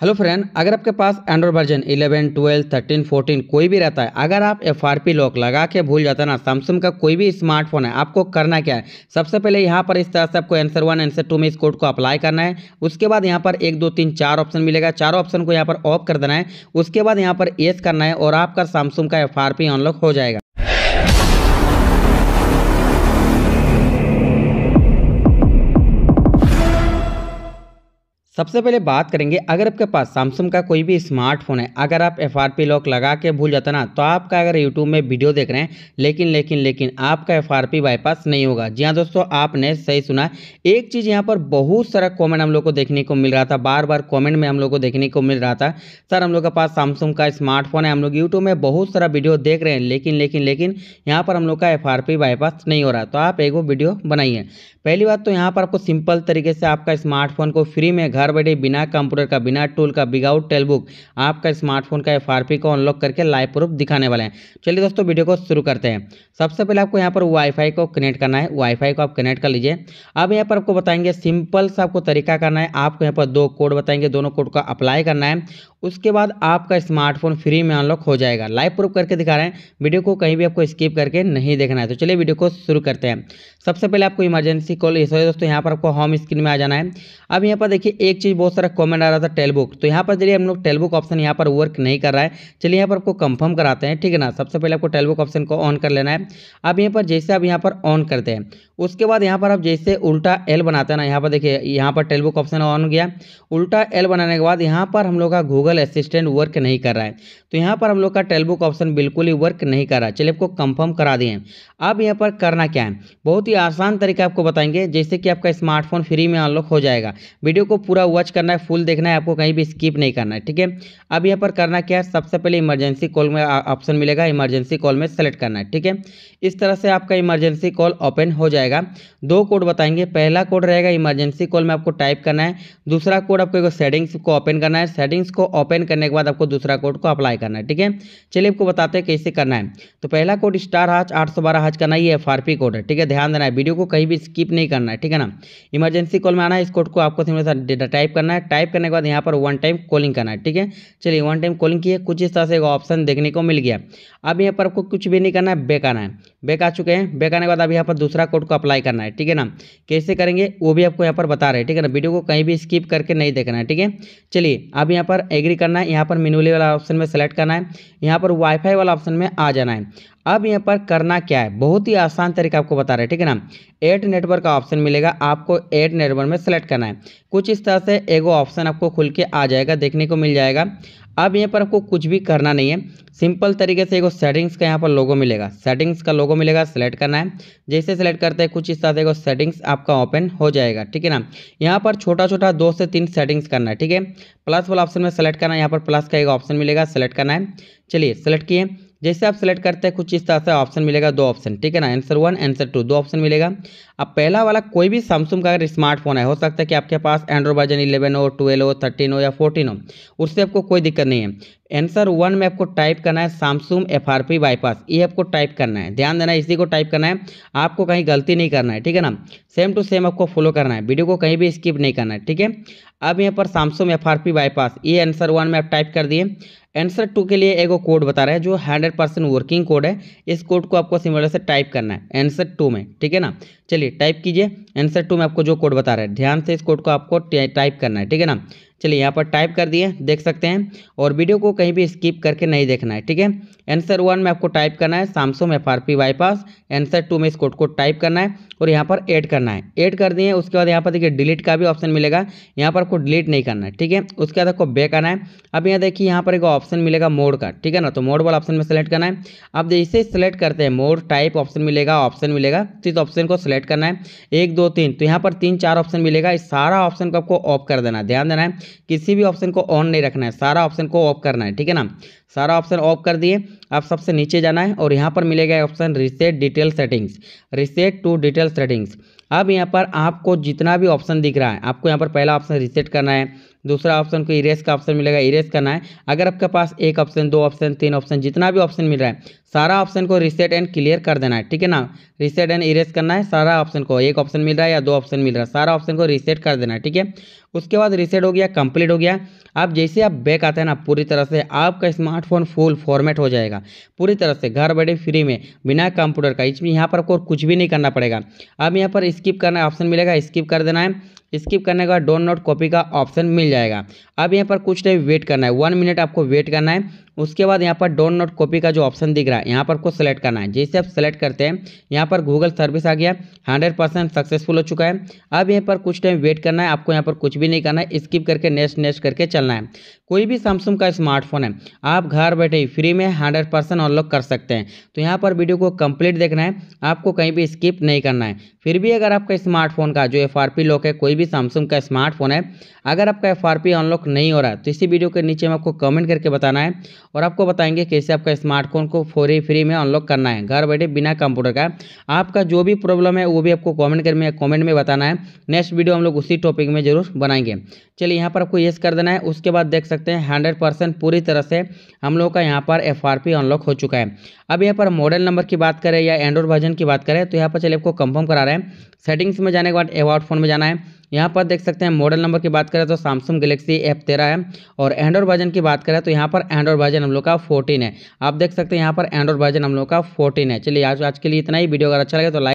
hello friend अगर आपके पास Android version 11, 12, 13, 14 कोई भी रहता है अगर आप एफ आर पी लॉक लगा के भूल जाते हैं ना सैमसंग का कोई भी स्मार्टफोन है आपको करना क्या है सबसे पहले यहाँ पर इस तरह से आपको आंसर वन आंसर टू में इस कोड को अप्लाई करना है उसके बाद यहाँ पर एक दो तीन चार ऑप्शन मिलेगा चारों ऑप्शन को यहाँ पर ऑफ कर देना है उसके बाद यहाँ पर एस करना है और आपका सैमसंग का एफ आर पी अनलॉक हो जाएगा सबसे पहले बात करेंगे अगर आपके पास सैमसंग का कोई भी स्मार्टफोन है अगर आप एफ आर पी लॉक लगा के भूल जाते ना तो आपका अगर यूट्यूब में वीडियो देख रहे हैं लेकिन लेकिन लेकिन आपका एफ आर पी बाईपास नहीं होगा जी हाँ दोस्तों आपने सही सुना एक चीज़ यहाँ पर बहुत सारा कॉमेंट हम लोग को देखने को मिल रहा था बार बार कॉमेंट में हम लोग को देखने को मिल रहा था सर हम लोग के पास सैमसंग का स्मार्टफोन है हम लोग यूट्यूब में बहुत सारा वीडियो देख रहे हैं लेकिन लेकिन लेकिन यहाँ पर हम लोग का एफ आर पी बाईपास नहीं हो रहा तो आप एक वीडियो बनाइए पहली बात तो यहाँ पर आपको सिंपल तरीके से आपका स्मार्टफोन को फ्री में घर घर बैठे बिना कंप्यूटर का बिना टूल का विगाउट टेलबुक आपका स्मार्टफोन का एफ को अनलॉक करके लाइव प्रूफ दिखाने वाले हैं चलिए दोस्तों वीडियो को शुरू करते हैं सबसे पहले आपको यहाँ पर वाईफाई को कनेक्ट करना है वाईफाई को आप कनेक्ट कर लीजिए अब यहाँ पर आपको बताएंगे सिंपल सा आपको तरीका करना है आपको यहाँ पर दो कोड बताएंगे दोनों कोड को अप्लाई करना है उसके बाद आपका स्मार्टफोन फ्री में अनलॉक हो जाएगा लाइव प्रूफ करके दिखा रहे हैं वीडियो को कहीं भी आपको स्किप करके नहीं देखना है तो चलिए वीडियो को शुरू करते हैं सबसे पहले आपको इमरजेंसी कॉल सॉरी दोस्तों यहाँ पर आपको होम स्क्रीन में आ जाना है अब यहाँ पर देखिए एक चीज़ बहुत सारा कॉमेंट आ रहा था टेलबुक तो यहाँ पर चलिए हम लोग टेलबुक ऑप्शन यहाँ पर वर्क नहीं कर रहा है चलिए यहाँ पर आपको कंफर्म कराते हैं ठीक है ना सबसे पहले आपको टेलबुक ऑप्शन को ऑन कर लेना है अब यहाँ पर जैसे आप यहाँ पर ऑन करते हैं उसके बाद यहाँ पर आप जैसे उल्टा एल बनाते हैं ना यहाँ पर देखिए यहाँ पर टेलबुक ऑप्शन ऑन हो गया उल्टा एल बनाने के बाद यहाँ पर हम लोग का गूगल गूगल असिस्टेंट वर्क नहीं कर रहा है तो यहाँ पर हम लोग का टेलबुक ऑप्शन बिल्कुल ही वर्क नहीं कर रहा है चलिए आपको कंफर्म करा दिए अब यहाँ पर करना क्या है बहुत ही आसान तरीका आपको बताएंगे जैसे कि आपका स्मार्टफोन फ्री में अनलॉक हो जाएगा वीडियो को पूरा वॉच करना है फुल देखना है आपको कहीं भी स्किप नहीं करना है ठीक है अब यहाँ पर करना क्या है सबसे पहले इमरजेंसी कॉल में ऑप्शन मिलेगा इमरजेंसी कॉल में सेलेक्ट करना है ठीक है इस तरह से आपका इमरजेंसी कॉल ओपन हो जाएगा दो कोड बताएंगे पहला कोड रहेगा इमरजेंसी कॉल में आपको टाइप करना है दूसरा कोड आपको सेटिंग्स को ओपन करना है सेटिंग्स को ओपन करने के बाद आपको दूसरा कोड को अप्लाई करना है ठीक है चलिए आपको बताते हैं कैसे करना है तो पहला कोड स्टार हाज आठ सौ बारह हाज करना ये एफ आर पी कोड है ठीक है ध्यान देना है वीडियो को कहीं भी स्किप नहीं करना है ठीक है ना इमरजेंसी कॉल में आना है इस कोड को आपको डेटा टाइप करना है टाइप करने के बाद यहाँ पर वन टाइम कॉलिंग करना है ठीक है चलिए वन टाइम कॉलिंग की है कुछ इस तरह से ऑप्शन देखने को मिल गया अब यहाँ पर आपको कुछ भी नहीं करना है बेक आना है बेक आ चुके हैं बेक आने के बाद अब यहाँ पर दूसरा कोड को अप्लाई करना है ठीक है ना कैसे करेंगे वो भी आपको यहाँ पर बता रहे हैं ठीक है ना वीडियो को कहीं भी स्किप करके नहीं देखना है ठीक है चलिए अब यहाँ पर एग्री डिग्री करना है यहाँ पर मेनुअली वाला ऑप्शन में सेलेक्ट करना है यहाँ पर वाईफाई वाला ऑप्शन में आ जाना है अब यहाँ पर करना क्या है बहुत ही आसान तरीका आपको बता रहे हैं ठीक है ना एट नेटवर्क का ऑप्शन मिलेगा आपको एट नेटवर्क में सेलेक्ट करना है कुछ इस तरह से एगो ऑप्शन आपको खुल के आ जाएगा देखने को मिल जाएगा अब यहाँ पर आपको कुछ भी करना नहीं है सिंपल तरीके से एगो सेटिंग्स का यहाँ पर लोगो मिलेगा सेटिंग्स का लोगो मिलेगा सेलेक्ट करना है जैसे सेलेक्ट करते हैं कुछ इस तरह से एगो सेटिंग्स आपका ओपन हो जाएगा ठीक है ना यहाँ पर छोटा छोटा दो से तीन सेटिंग्स करना है ठीक है प्लस वाला ऑप्शन में सेलेक्ट करना है यहाँ पर प्लस का एक ऑप्शन मिलेगा सेलेक्ट करना है चलिए सेलेक्ट किए जैसे आप सेलेक्ट करते हैं कुछ इस तरह से ऑप्शन मिलेगा दो ऑप्शन ठीक है ना आंसर वन आंसर टू दो ऑप्शन मिलेगा अब पहला वाला कोई भी सैमसंग का अगर स्मार्टफोन है हो सकता है कि आपके पास एंड्रॉइड वर्जन 11 हो 12 हो 13 हो या 14 हो उससे आपको कोई दिक्कत नहीं है आंसर वन में आपको टाइप करना है Samsung F R P bypass ये आपको टाइप करना है ध्यान देना है इसी को टाइप करना है आपको कहीं गलती नहीं करना है ठीक है ना सेम टू सेम आपको फॉलो करना है वीडियो को कहीं भी स्किप नहीं करना है ठीक है अब यहाँ पर Samsung F R P bypass ये आंसर वन में आप टाइप कर दिए आंसर टू के लिए एगो कोड बता रहे हैं जो हंड्रेड परसेंट वर्किंग कोड है इस कोड को आपको सिमिलर से टाइप करना है आंसर टू में ठीक है ना चलिए टाइप कीजिए आंसर टू में आपको जो कोड बता रहा है ध्यान से इस कोड को आपको टाइप करना है ठीक है ना चलिए यहाँ पर टाइप कर दिए देख सकते हैं और वीडियो को कहीं भी स्किप करके नहीं देखना है ठीक है आंसर वन में आपको टाइप करना है Samsung F R P bypass answer two में इस कोड को टाइप करना है और यहाँ पर ऐड करना है ऐड कर दिए उसके बाद यहाँ पर देखिए डिलीट का भी ऑप्शन मिलेगा यहाँ पर आपको डिलीट नहीं करना है ठीक है उसके बाद आपको बैक आना है अब यहाँ देखिए यहाँ पर एक ऑप्शन मिलेगा मोड का ठीक है ना तो मोड वाला ऑप्शन में सेलेक्ट करना है अब जैसे सेलेक्ट करते हैं मोड टाइप ऑप्शन मिलेगा ऑप्शन मिलेगा तो इस ऑप्शन को सिलेक्ट करना है एक दो तीन तो यहाँ पर तीन चार ऑप्शन मिलेगा इस सारा ऑप्शन को आपको ऑफ कर देना है ध्यान देना है किसी भी ऑप्शन को ऑन नहीं रखना है सारा ऑप्शन को ऑफ करना है ठीक है ना सारा ऑप्शन ऑफ कर दिए आप सबसे नीचे जाना है और यहाँ पर मिलेगा option reset detail settings reset to detail settings अब यहाँ पर आपको जितना भी ऑप्शन दिख रहा है आपको यहाँ पर पहला ऑप्शन रिसेट करना है दूसरा ऑप्शन को इरेस का ऑप्शन मिलेगा इरेस करना है अगर आपके पास एक ऑप्शन दो ऑप्शन तीन ऑप्शन जितना भी ऑप्शन मिल रहा है सारा ऑप्शन को रिसेट एंड क्लियर कर देना है ठीक है ना रिसेट एंड इरेस करना है सारा ऑप्शन को एक ऑप्शन मिल रहा है या दो ऑप्शन मिल रहा है सारा ऑप्शन को रिसेट कर देना है ठीक है उसके बाद रिसेट हो गया कंप्लीट हो गया आप जैसे आप बैक आते हैं ना पूरी तरह से आपका स्मार्टफोन फुल फॉर्मेट हो जाएगा पूरी तरह से घर बैठे फ्री में बिना कंप्यूटर का इसमें यहाँ पर आपको कुछ भी नहीं करना पड़ेगा अब यहाँ पर स्किप करना ऑप्शन मिलेगा स्किप कर देना है स्किप करने के बाद डोंट नोट कॉपी का ऑप्शन मिल मिल जाएगा अब यहाँ पर कुछ टाइम वेट करना है वन मिनट आपको वेट करना है उसके बाद यहाँ पर डोंट नोट कॉपी का जो ऑप्शन दिख रहा है यहाँ पर को सेलेक्ट करना है जैसे आप सेलेक्ट करते हैं यहाँ पर गूगल सर्विस आ गया हंड्रेड परसेंट सक्सेसफुल हो चुका है अब यहाँ पर कुछ टाइम वेट करना है आपको यहाँ पर कुछ भी नहीं करना है स्किप करके नेक्स्ट नेक्स्ट करके चलना है कोई भी सैमसंग का स्मार्टफोन है आप घर बैठे ही फ्री में हंड्रेड परसेंट अनलॉक कर सकते हैं तो यहाँ पर वीडियो को कंप्लीट देखना है आपको कहीं भी स्किप नहीं करना है फिर भी अगर आपका स्मार्टफोन का जो एफ लॉक है कोई भी सैमसंग का स्मार्टफोन है अगर आपका एफ अनलॉक नहीं हो रहा है तो इसी वीडियो के नीचे में आपको कमेंट करके बताना है और आपको बताएंगे कैसे आपका स्मार्टफोन को फोरी फ्री में अनलॉक करना है घर बैठे बिना कंप्यूटर का आपका जो भी प्रॉब्लम है वो भी आपको कॉमेंट कर में कॉमेंट में बताना है नेक्स्ट वीडियो हम लोग उसी टॉपिक में जरूर बनाएंगे चलिए यहाँ पर आपको येस कर देना है उसके बाद देख सकते हैं हंड्रेड परसेंट पूरी तरह से हम लोग का यहाँ पर एफ अनलॉक हो चुका है अब यहाँ पर मॉडल नंबर की बात करें या एंड्रॉइड वर्जन की बात करें तो यहाँ पर चलिए आपको कंफर्म करा रहे हैं सेटिंग्स में जाने के बाद एवॉर्ड फोन में जाना है यहाँ पर देख सकते हैं मॉडल नंबर की बात करें तो सैमसंग गलेक्सी एफ तेरह है और एंड्रॉयड वर्जन की बात करें तो यहाँ पर एंड्रॉयड वर्जन हम लोग का फोर्टीन है आप देख सकते हैं यहाँ पर एंड्रॉयड वर्जन हम लोग का फोर्टीन है चलिए आज आज के लिए इतना ही वीडियो अगर अच्छा लगे तो लाइक